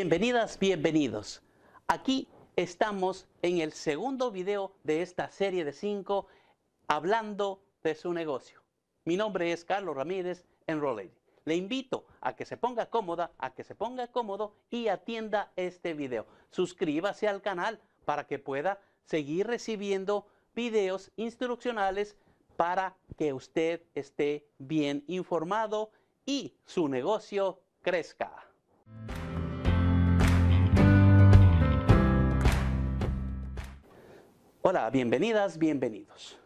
Bienvenidas, bienvenidos. Aquí estamos en el segundo video de esta serie de cinco hablando de su negocio. Mi nombre es Carlos Ramírez en Le invito a que se ponga cómoda, a que se ponga cómodo y atienda este video. Suscríbase al canal para que pueda seguir recibiendo videos instruccionales para que usted esté bien informado y su negocio crezca. Hola, bienvenidas, bienvenidos.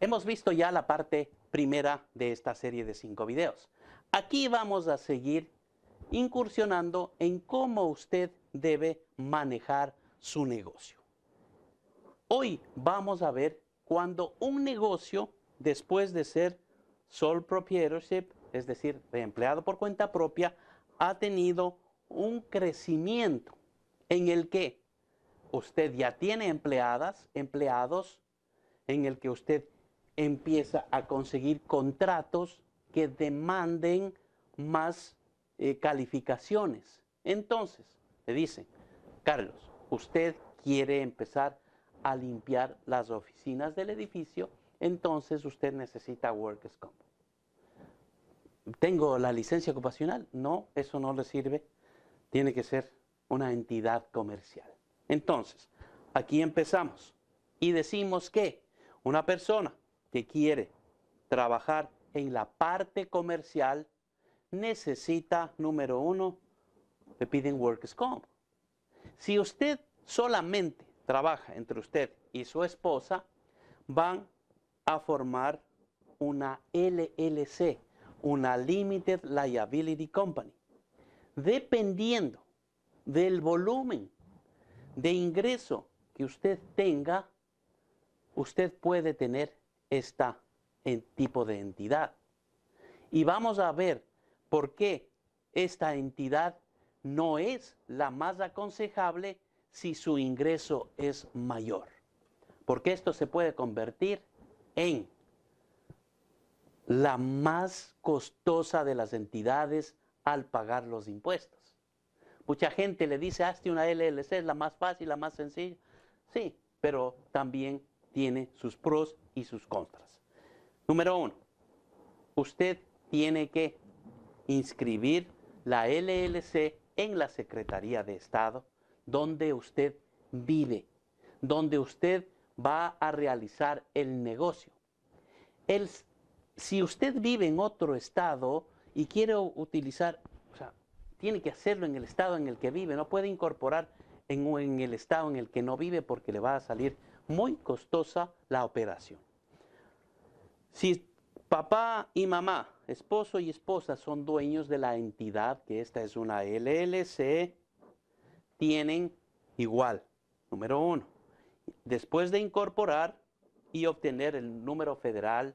Hemos visto ya la parte primera de esta serie de cinco videos. Aquí vamos a seguir incursionando en cómo usted debe manejar su negocio. Hoy vamos a ver cuando un negocio, después de ser sole proprietorship, es decir, de empleado por cuenta propia, ha tenido un crecimiento en el que usted ya tiene empleadas, empleados, en el que usted empieza a conseguir contratos que demanden más eh, calificaciones. Entonces, le dicen, Carlos, usted quiere empezar a limpiar las oficinas del edificio, entonces usted necesita Workers ¿Tengo la licencia ocupacional? No, eso no le sirve. Tiene que ser una entidad comercial. Entonces, aquí empezamos y decimos que una persona que quiere trabajar en la parte comercial necesita, número uno, le piden Workers Comp. Si usted solamente trabaja entre usted y su esposa, van a formar una LLC, una Limited Liability Company. Dependiendo del volumen de ingreso que usted tenga, usted puede tener este tipo de entidad. Y vamos a ver por qué esta entidad no es la más aconsejable si su ingreso es mayor. Porque esto se puede convertir en la más costosa de las entidades al pagar los impuestos. Mucha gente le dice, hazte una LLC, es la más fácil, la más sencilla. Sí, pero también tiene sus pros y sus contras. Número uno, usted tiene que inscribir la LLC en la Secretaría de Estado donde usted vive, donde usted va a realizar el negocio. El, si usted vive en otro estado y quiere utilizar tiene que hacerlo en el estado en el que vive, no puede incorporar en, el estado en el que no vive porque le va a salir muy costosa la operación. Si papá y mamá, esposo y esposa son dueños de la entidad, que esta es una LLC, tienen igual, número uno. Después de incorporar y obtener el número federal,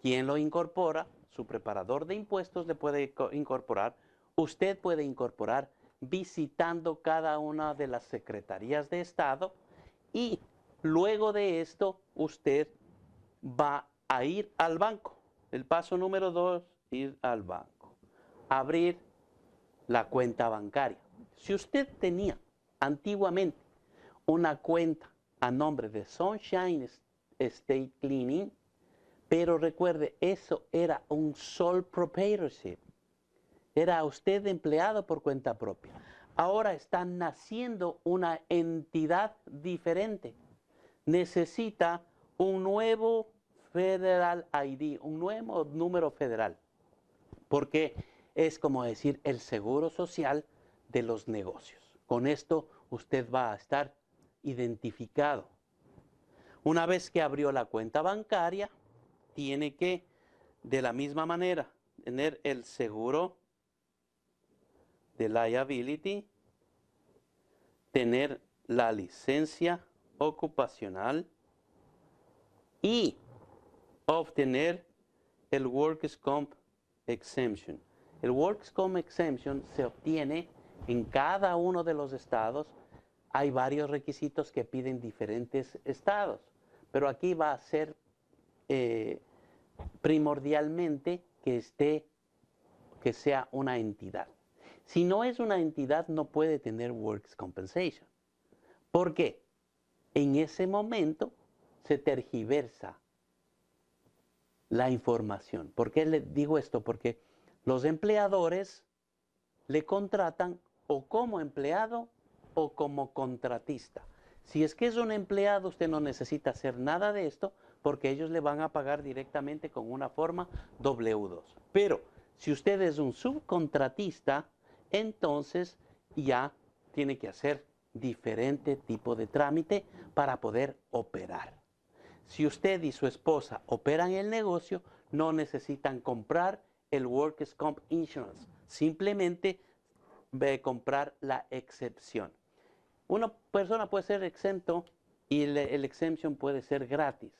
quien lo incorpora, su preparador de impuestos le puede incorporar Usted puede incorporar visitando cada una de las secretarías de Estado y luego de esto usted va a ir al banco. El paso número dos, ir al banco. Abrir la cuenta bancaria. Si usted tenía antiguamente una cuenta a nombre de Sunshine State Cleaning, pero recuerde, eso era un sole proprietorship era usted empleado por cuenta propia. Ahora está naciendo una entidad diferente. Necesita un nuevo Federal ID, un nuevo número federal, porque es como decir el seguro social de los negocios. Con esto usted va a estar identificado. Una vez que abrió la cuenta bancaria, tiene que, de la misma manera, tener el seguro de liability, tener la licencia ocupacional y obtener el Workers' Comp Exemption. El Workers' Comp Exemption se obtiene en cada uno de los estados. Hay varios requisitos que piden diferentes estados, pero aquí va a ser eh, primordialmente que esté, que sea una entidad. Si no es una entidad, no puede tener Works Compensation. ¿Por qué? En ese momento se tergiversa la información. ¿Por qué le digo esto? Porque los empleadores le contratan o como empleado o como contratista. Si es que es un empleado, usted no necesita hacer nada de esto porque ellos le van a pagar directamente con una forma W2. Pero si usted es un subcontratista, entonces ya tiene que hacer diferente tipo de trámite para poder operar. Si usted y su esposa operan el negocio, no necesitan comprar el Workers' Comp Insurance, simplemente comprar la excepción. Una persona puede ser exento y el, el puede ser gratis.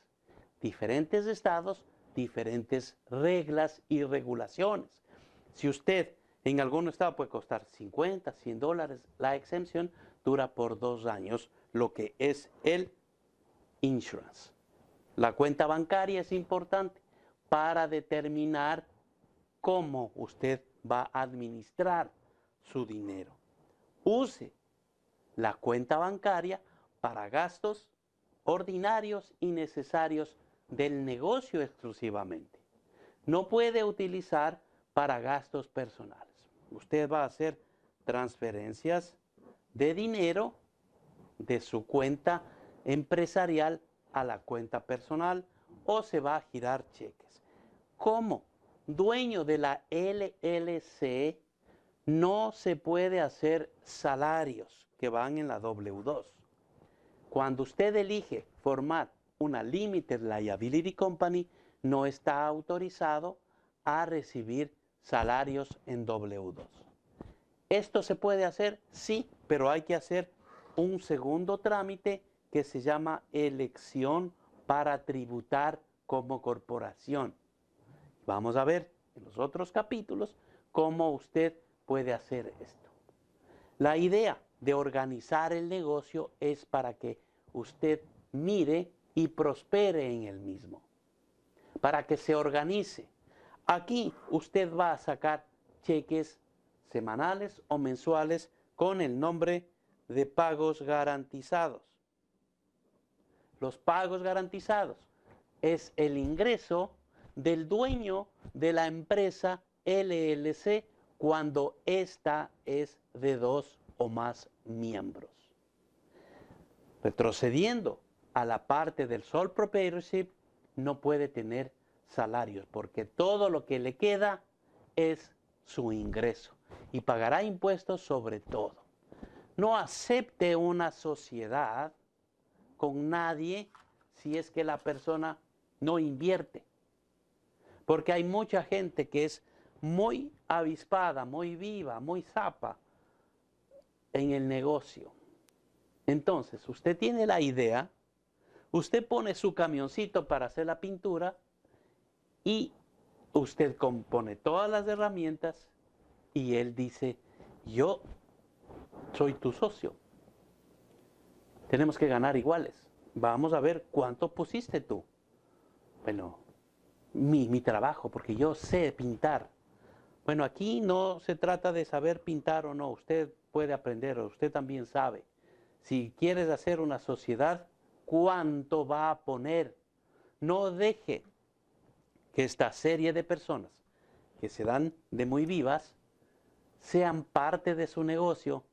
Diferentes estados, diferentes reglas y regulaciones. Si usted en algunos estado puede costar 50, 100 dólares. La exención dura por dos años, lo que es el insurance. La cuenta bancaria es importante para determinar cómo usted va a administrar su dinero. Use la cuenta bancaria para gastos ordinarios y necesarios del negocio exclusivamente. No puede utilizar para gastos personales usted va a hacer transferencias de dinero de su cuenta empresarial a la cuenta personal o se va a girar cheques. Como dueño de la LLC, no se puede hacer salarios que van en la W2. Cuando usted elige formar una Limited Liability Company, no está autorizado a recibir salarios en W2. ¿Esto se puede hacer? Sí, pero hay que hacer un segundo trámite que se llama elección para tributar como corporación. Vamos a ver en los otros capítulos cómo usted puede hacer esto. La idea de organizar el negocio es para que usted mire y prospere en el mismo, para que se organice, Aquí usted va a sacar cheques semanales o mensuales con el nombre de pagos garantizados. Los pagos garantizados es el ingreso del dueño de la empresa LLC cuando ésta es de dos o más miembros. Retrocediendo a la parte del sole proprietorship, no puede tener salarios, porque todo lo que le queda es su ingreso y pagará impuestos sobre todo. No acepte una sociedad con nadie si es que la persona no invierte. Porque hay mucha gente que es muy avispada, muy viva, muy zapa en el negocio. Entonces, usted tiene la idea, usted pone su camioncito para hacer la pintura, y usted compone todas las herramientas y él dice, yo soy tu socio. Tenemos que ganar iguales. Vamos a ver cuánto pusiste tú. Bueno, mi, mi trabajo, porque yo sé pintar. Bueno, aquí no se trata de saber pintar o no. Usted puede aprender, usted también sabe. Si quieres hacer una sociedad, ¿cuánto va a poner? No deje esta serie de personas que se dan de muy vivas sean parte de su negocio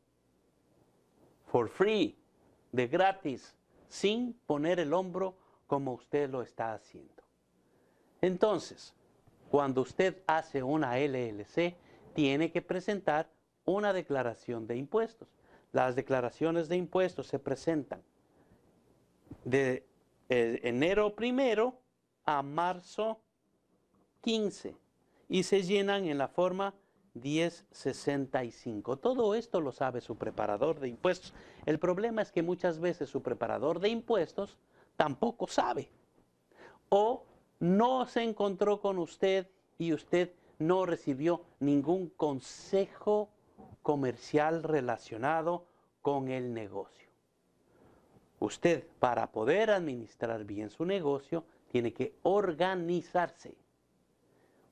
for free, de gratis, sin poner el hombro como usted lo está haciendo. Entonces, cuando usted hace una LLC, tiene que presentar una declaración de impuestos. Las declaraciones de impuestos se presentan de eh, enero primero a marzo 15 y se llenan en la forma 1065. Todo esto lo sabe su preparador de impuestos. El problema es que muchas veces su preparador de impuestos tampoco sabe o no se encontró con usted y usted no recibió ningún consejo comercial relacionado con el negocio. Usted para poder administrar bien su negocio tiene que organizarse.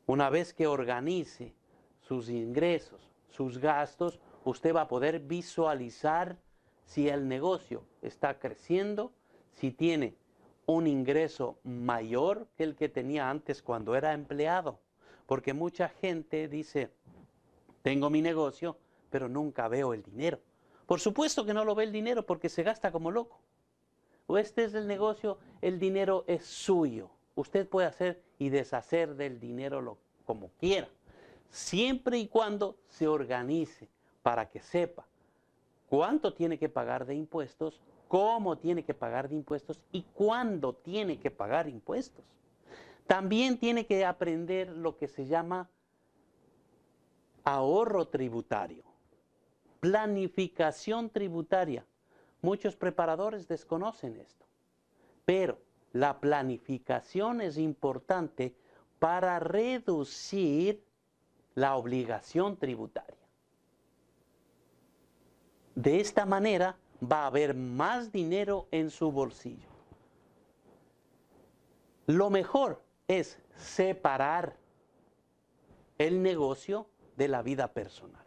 Una vez que organice sus ingresos, sus gastos, usted va a poder visualizar si el negocio está creciendo, si tiene un ingreso mayor que el que tenía antes cuando era empleado. Porque mucha gente dice, tengo mi negocio, pero nunca veo el dinero. Por supuesto que no lo ve el dinero porque se gasta como loco. O este es el negocio, el dinero es suyo. Usted puede hacer y deshacer del dinero lo, como quiera, siempre y cuando se organice para que sepa cuánto tiene que pagar de impuestos, cómo tiene que pagar de impuestos y cuándo tiene que pagar impuestos. También tiene que aprender lo que se llama ahorro tributario, planificación tributaria. Muchos preparadores desconocen esto, pero la planificación es importante para reducir la obligación tributaria. De esta manera va a haber más dinero en su bolsillo. Lo mejor es separar el negocio de la vida personal.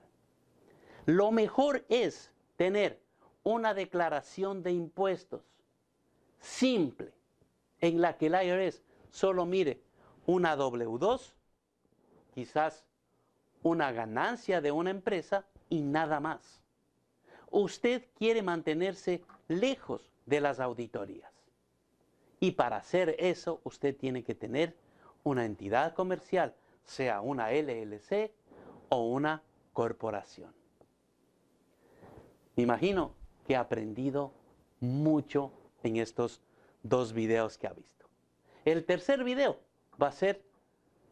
Lo mejor es tener una declaración de impuestos simple, en la que el IRS solo mire una W2, quizás una ganancia de una empresa y nada más. Usted quiere mantenerse lejos de las auditorías. Y para hacer eso usted tiene que tener una entidad comercial, sea una LLC o una corporación. Me imagino que ha aprendido mucho en estos dos videos que ha visto. El tercer video va a ser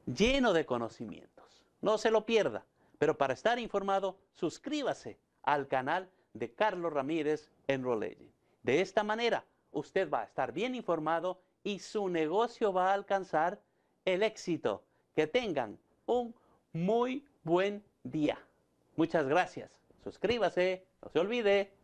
lleno de conocimientos. No se lo pierda, pero para estar informado, suscríbase al canal de Carlos Ramírez en Rolling. De esta manera, usted va a estar bien informado y su negocio va a alcanzar el éxito. Que tengan un muy buen día. Muchas gracias. Suscríbase, no se olvide.